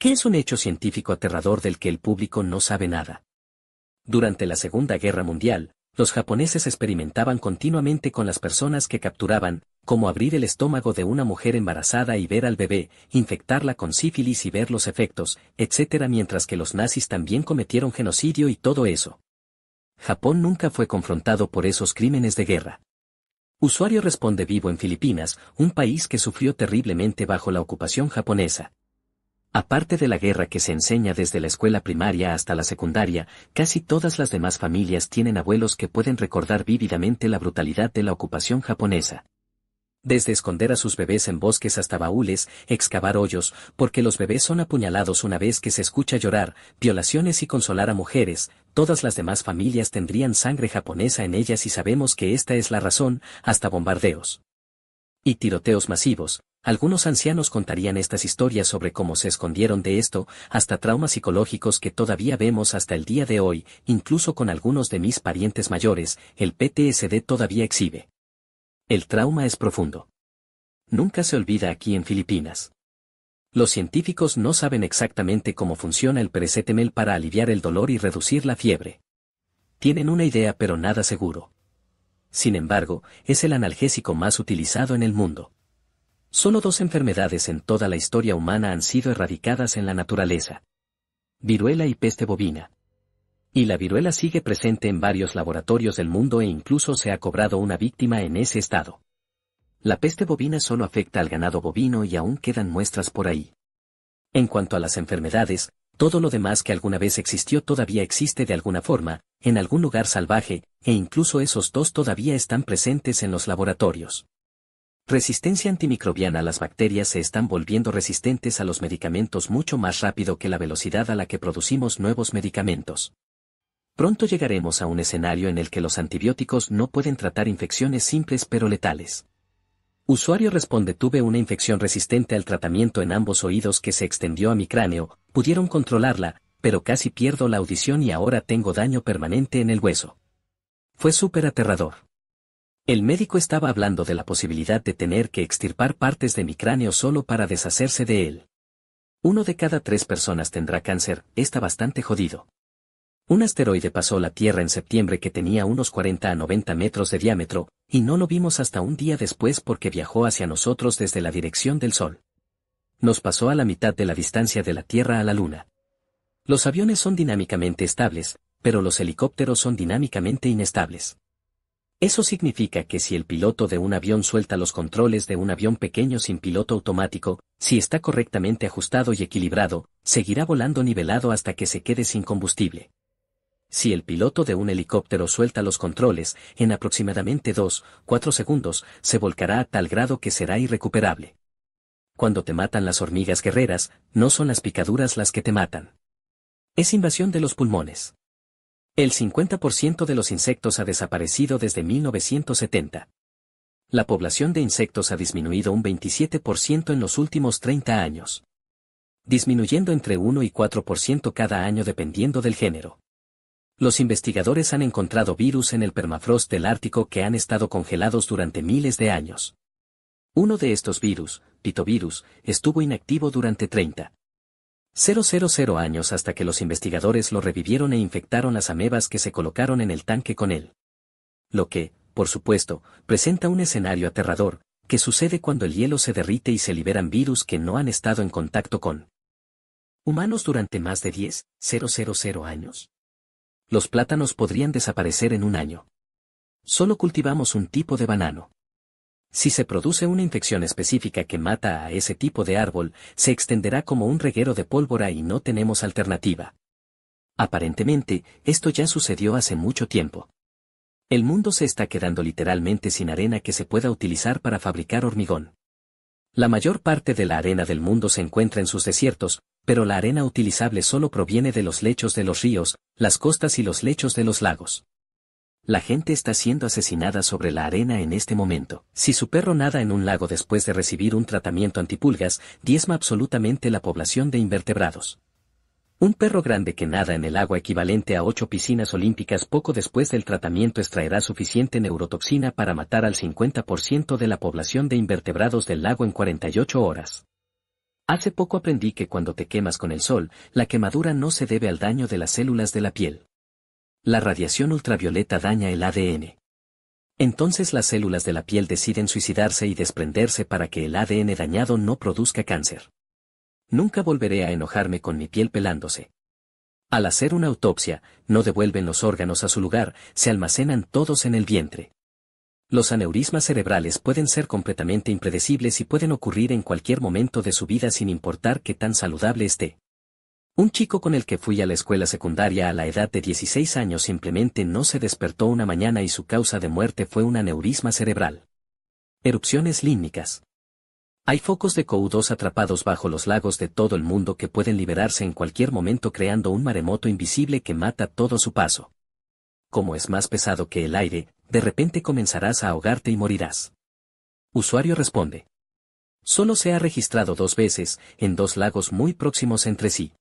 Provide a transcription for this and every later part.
¿Qué es un hecho científico aterrador del que el público no sabe nada? Durante la Segunda Guerra Mundial, los japoneses experimentaban continuamente con las personas que capturaban, como abrir el estómago de una mujer embarazada y ver al bebé, infectarla con sífilis y ver los efectos, etc. mientras que los nazis también cometieron genocidio y todo eso. Japón nunca fue confrontado por esos crímenes de guerra. Usuario responde vivo en Filipinas, un país que sufrió terriblemente bajo la ocupación japonesa, Aparte de la guerra que se enseña desde la escuela primaria hasta la secundaria, casi todas las demás familias tienen abuelos que pueden recordar vívidamente la brutalidad de la ocupación japonesa. Desde esconder a sus bebés en bosques hasta baúles, excavar hoyos, porque los bebés son apuñalados una vez que se escucha llorar, violaciones y consolar a mujeres, todas las demás familias tendrían sangre japonesa en ellas y sabemos que esta es la razón, hasta bombardeos y tiroteos masivos, algunos ancianos contarían estas historias sobre cómo se escondieron de esto, hasta traumas psicológicos que todavía vemos hasta el día de hoy, incluso con algunos de mis parientes mayores, el PTSD todavía exhibe. El trauma es profundo. Nunca se olvida aquí en Filipinas. Los científicos no saben exactamente cómo funciona el perecetemel para aliviar el dolor y reducir la fiebre. Tienen una idea pero nada seguro. Sin embargo, es el analgésico más utilizado en el mundo. Solo dos enfermedades en toda la historia humana han sido erradicadas en la naturaleza. Viruela y peste bovina. Y la viruela sigue presente en varios laboratorios del mundo e incluso se ha cobrado una víctima en ese estado. La peste bovina solo afecta al ganado bovino y aún quedan muestras por ahí. En cuanto a las enfermedades, todo lo demás que alguna vez existió todavía existe de alguna forma, en algún lugar salvaje, e incluso esos dos todavía están presentes en los laboratorios. Resistencia antimicrobiana Las bacterias se están volviendo resistentes a los medicamentos mucho más rápido que la velocidad a la que producimos nuevos medicamentos. Pronto llegaremos a un escenario en el que los antibióticos no pueden tratar infecciones simples pero letales. Usuario responde tuve una infección resistente al tratamiento en ambos oídos que se extendió a mi cráneo, pudieron controlarla, pero casi pierdo la audición y ahora tengo daño permanente en el hueso. Fue súper aterrador. El médico estaba hablando de la posibilidad de tener que extirpar partes de mi cráneo solo para deshacerse de él. Uno de cada tres personas tendrá cáncer, está bastante jodido. Un asteroide pasó la Tierra en septiembre que tenía unos 40 a 90 metros de diámetro, y no lo vimos hasta un día después porque viajó hacia nosotros desde la dirección del Sol. Nos pasó a la mitad de la distancia de la Tierra a la Luna. Los aviones son dinámicamente estables, pero los helicópteros son dinámicamente inestables. Eso significa que si el piloto de un avión suelta los controles de un avión pequeño sin piloto automático, si está correctamente ajustado y equilibrado, seguirá volando nivelado hasta que se quede sin combustible. Si el piloto de un helicóptero suelta los controles, en aproximadamente 2-4 segundos, se volcará a tal grado que será irrecuperable. Cuando te matan las hormigas guerreras, no son las picaduras las que te matan. Es invasión de los pulmones. El 50% de los insectos ha desaparecido desde 1970. La población de insectos ha disminuido un 27% en los últimos 30 años. Disminuyendo entre 1 y 4% cada año dependiendo del género. Los investigadores han encontrado virus en el permafrost del Ártico que han estado congelados durante miles de años. Uno de estos virus, pitovirus, estuvo inactivo durante 30 000 años hasta que los investigadores lo revivieron e infectaron las amebas que se colocaron en el tanque con él. Lo que, por supuesto, presenta un escenario aterrador, que sucede cuando el hielo se derrite y se liberan virus que no han estado en contacto con humanos durante más de 10, 000 años. Los plátanos podrían desaparecer en un año. Solo cultivamos un tipo de banano. Si se produce una infección específica que mata a ese tipo de árbol, se extenderá como un reguero de pólvora y no tenemos alternativa. Aparentemente, esto ya sucedió hace mucho tiempo. El mundo se está quedando literalmente sin arena que se pueda utilizar para fabricar hormigón. La mayor parte de la arena del mundo se encuentra en sus desiertos, pero la arena utilizable solo proviene de los lechos de los ríos, las costas y los lechos de los lagos. La gente está siendo asesinada sobre la arena en este momento. Si su perro nada en un lago después de recibir un tratamiento antipulgas, diezma absolutamente la población de invertebrados. Un perro grande que nada en el agua equivalente a ocho piscinas olímpicas poco después del tratamiento extraerá suficiente neurotoxina para matar al 50% de la población de invertebrados del lago en 48 horas. Hace poco aprendí que cuando te quemas con el sol, la quemadura no se debe al daño de las células de la piel. La radiación ultravioleta daña el ADN. Entonces las células de la piel deciden suicidarse y desprenderse para que el ADN dañado no produzca cáncer. Nunca volveré a enojarme con mi piel pelándose. Al hacer una autopsia, no devuelven los órganos a su lugar, se almacenan todos en el vientre. Los aneurismas cerebrales pueden ser completamente impredecibles y pueden ocurrir en cualquier momento de su vida sin importar qué tan saludable esté. Un chico con el que fui a la escuela secundaria a la edad de 16 años simplemente no se despertó una mañana y su causa de muerte fue un aneurisma cerebral. Erupciones límnicas. Hay focos de CO2 atrapados bajo los lagos de todo el mundo que pueden liberarse en cualquier momento creando un maremoto invisible que mata todo su paso. Como es más pesado que el aire, de repente comenzarás a ahogarte y morirás. Usuario responde. Solo se ha registrado dos veces, en dos lagos muy próximos entre sí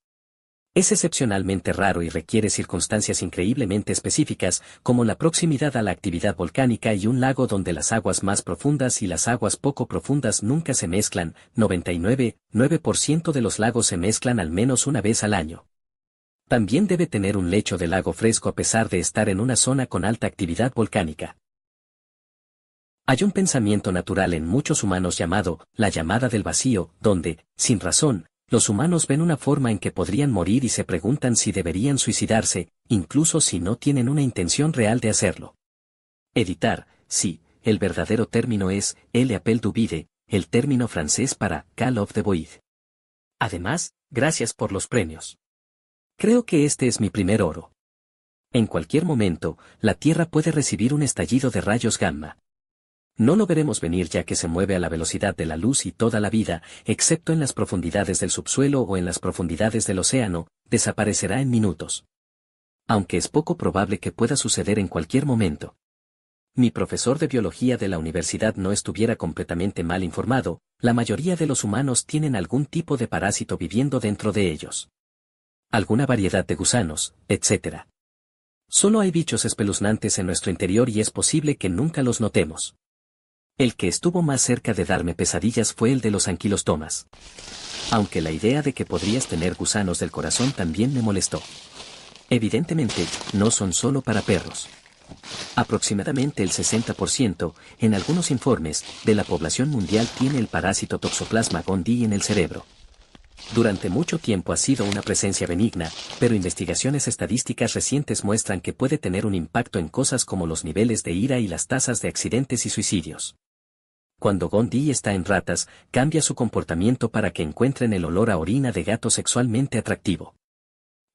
es excepcionalmente raro y requiere circunstancias increíblemente específicas, como la proximidad a la actividad volcánica y un lago donde las aguas más profundas y las aguas poco profundas nunca se mezclan, 99,9% de los lagos se mezclan al menos una vez al año. También debe tener un lecho de lago fresco a pesar de estar en una zona con alta actividad volcánica. Hay un pensamiento natural en muchos humanos llamado, la llamada del vacío, donde, sin razón, los humanos ven una forma en que podrían morir y se preguntan si deberían suicidarse, incluso si no tienen una intención real de hacerlo. Editar, sí, el verdadero término es el appel du vide, el término francés para Call of the Void. Además, gracias por los premios. Creo que este es mi primer oro. En cualquier momento, la Tierra puede recibir un estallido de rayos gamma, no lo veremos venir ya que se mueve a la velocidad de la luz y toda la vida, excepto en las profundidades del subsuelo o en las profundidades del océano, desaparecerá en minutos. Aunque es poco probable que pueda suceder en cualquier momento. Mi profesor de biología de la universidad no estuviera completamente mal informado, la mayoría de los humanos tienen algún tipo de parásito viviendo dentro de ellos. Alguna variedad de gusanos, etc. Solo hay bichos espeluznantes en nuestro interior y es posible que nunca los notemos. El que estuvo más cerca de darme pesadillas fue el de los anquilostomas. Aunque la idea de que podrías tener gusanos del corazón también me molestó. Evidentemente, no son solo para perros. Aproximadamente el 60%, en algunos informes, de la población mundial tiene el parásito Toxoplasma gondii en el cerebro. Durante mucho tiempo ha sido una presencia benigna, pero investigaciones estadísticas recientes muestran que puede tener un impacto en cosas como los niveles de ira y las tasas de accidentes y suicidios. Cuando Gondi está en ratas, cambia su comportamiento para que encuentren el olor a orina de gato sexualmente atractivo.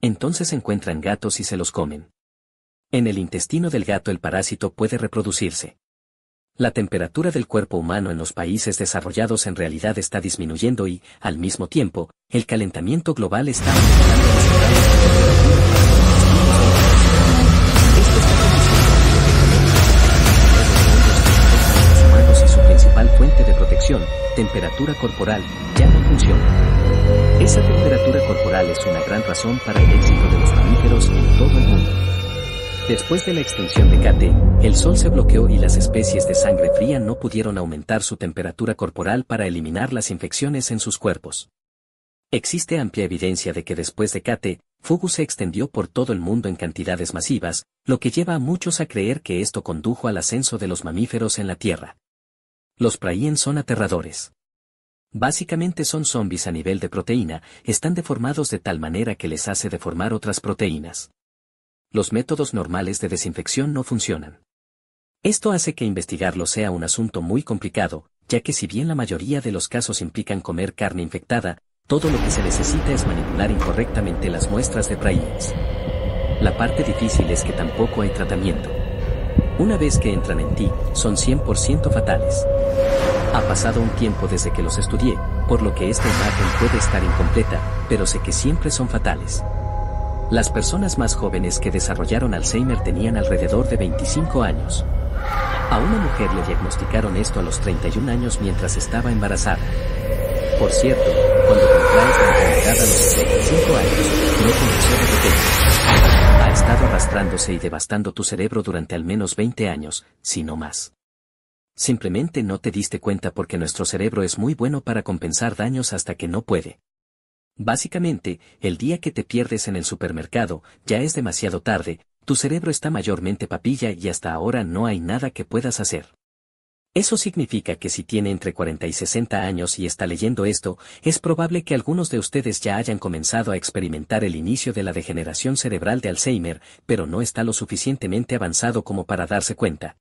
Entonces encuentran gatos y se los comen. En el intestino del gato el parásito puede reproducirse. La temperatura del cuerpo humano en los países desarrollados en realidad está disminuyendo y, al mismo tiempo, el calentamiento global está aumentando. temperatura corporal, ya no funciona. Esa temperatura corporal es una gran razón para el éxito de los mamíferos en todo el mundo. Después de la extinción de Kate, el sol se bloqueó y las especies de sangre fría no pudieron aumentar su temperatura corporal para eliminar las infecciones en sus cuerpos. Existe amplia evidencia de que después de Kate, Fugu se extendió por todo el mundo en cantidades masivas, lo que lleva a muchos a creer que esto condujo al ascenso de los mamíferos en la Tierra. Los Praien son aterradores. Básicamente son zombies a nivel de proteína, están deformados de tal manera que les hace deformar otras proteínas. Los métodos normales de desinfección no funcionan. Esto hace que investigarlo sea un asunto muy complicado, ya que si bien la mayoría de los casos implican comer carne infectada, todo lo que se necesita es manipular incorrectamente las muestras de praíes. La parte difícil es que tampoco hay tratamiento. Una vez que entran en ti, son 100% fatales. Ha pasado un tiempo desde que los estudié, por lo que esta imagen puede estar incompleta, pero sé que siempre son fatales. Las personas más jóvenes que desarrollaron Alzheimer tenían alrededor de 25 años. A una mujer le diagnosticaron esto a los 31 años mientras estaba embarazada. Por cierto, cuando compraron la enfermedad a los 35 años, no comenzó de arrastrándose y devastando tu cerebro durante al menos 20 años, si no más. Simplemente no te diste cuenta porque nuestro cerebro es muy bueno para compensar daños hasta que no puede. Básicamente, el día que te pierdes en el supermercado, ya es demasiado tarde, tu cerebro está mayormente papilla y hasta ahora no hay nada que puedas hacer. Eso significa que si tiene entre 40 y 60 años y está leyendo esto, es probable que algunos de ustedes ya hayan comenzado a experimentar el inicio de la degeneración cerebral de Alzheimer, pero no está lo suficientemente avanzado como para darse cuenta.